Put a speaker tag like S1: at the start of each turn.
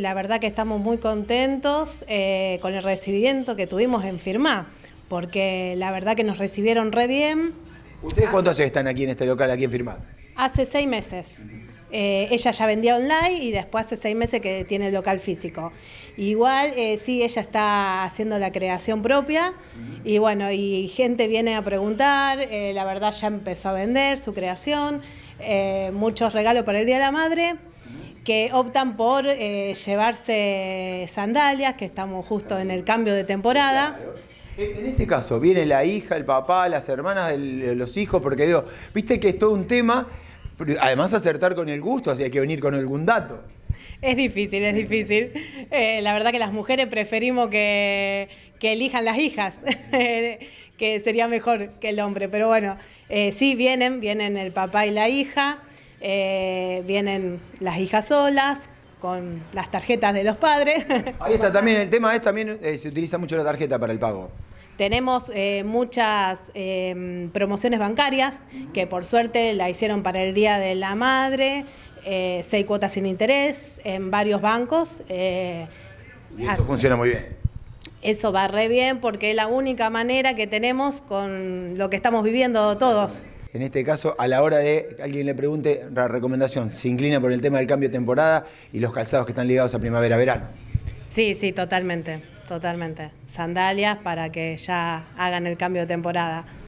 S1: La verdad que estamos muy contentos eh, con el recibimiento que tuvimos en Firmá, porque la verdad que nos recibieron re bien. ¿Ustedes cuánto hace
S2: están aquí en este local, aquí en Firmá?
S1: Hace seis meses. Eh, ella ya vendía online y después hace seis meses que tiene el local físico. Igual, eh, sí, ella está haciendo la creación propia y bueno, y gente viene a preguntar, la verdad ya empezó a vender su creación, muchos regalos para el Día de la Madre que optan por eh, llevarse sandalias, que estamos justo en el cambio de temporada. En
S2: este caso, viene la hija, el papá, las hermanas, los hijos, porque digo, viste que es todo un tema, además acertar con el gusto, así hay que venir con algún dato. Es difícil, es
S1: difícil. Eh, la verdad que las mujeres preferimos que, elijan las hijas, que sería mejor que el hombre, pero bueno, eh, sí vienen, vienen el papá y la hija. Eh, vienen las hijas solas con las tarjetas de los padres. Ahí está también
S2: el tema, es también eh, se utiliza mucho la tarjeta para el pago.
S1: Tenemos eh, muchas em, promociones bancarias que por suerte la hicieron para el Día de la Madre, seis cuotas sin interés en varios bancos. y eso
S2: funciona muy bien.
S1: Eso va re bien porque es la única manera que tenemos con lo que estamos viviendo todos
S2: en este caso, a la hora de alguien le pregunte, la recomendación, se inclina por el tema del cambio de temporada y los calzados que están ligados a primavera-verano.
S1: Sí, sí, totalmente, totalmente. Sandalias para que ya hagan el cambio de temporada.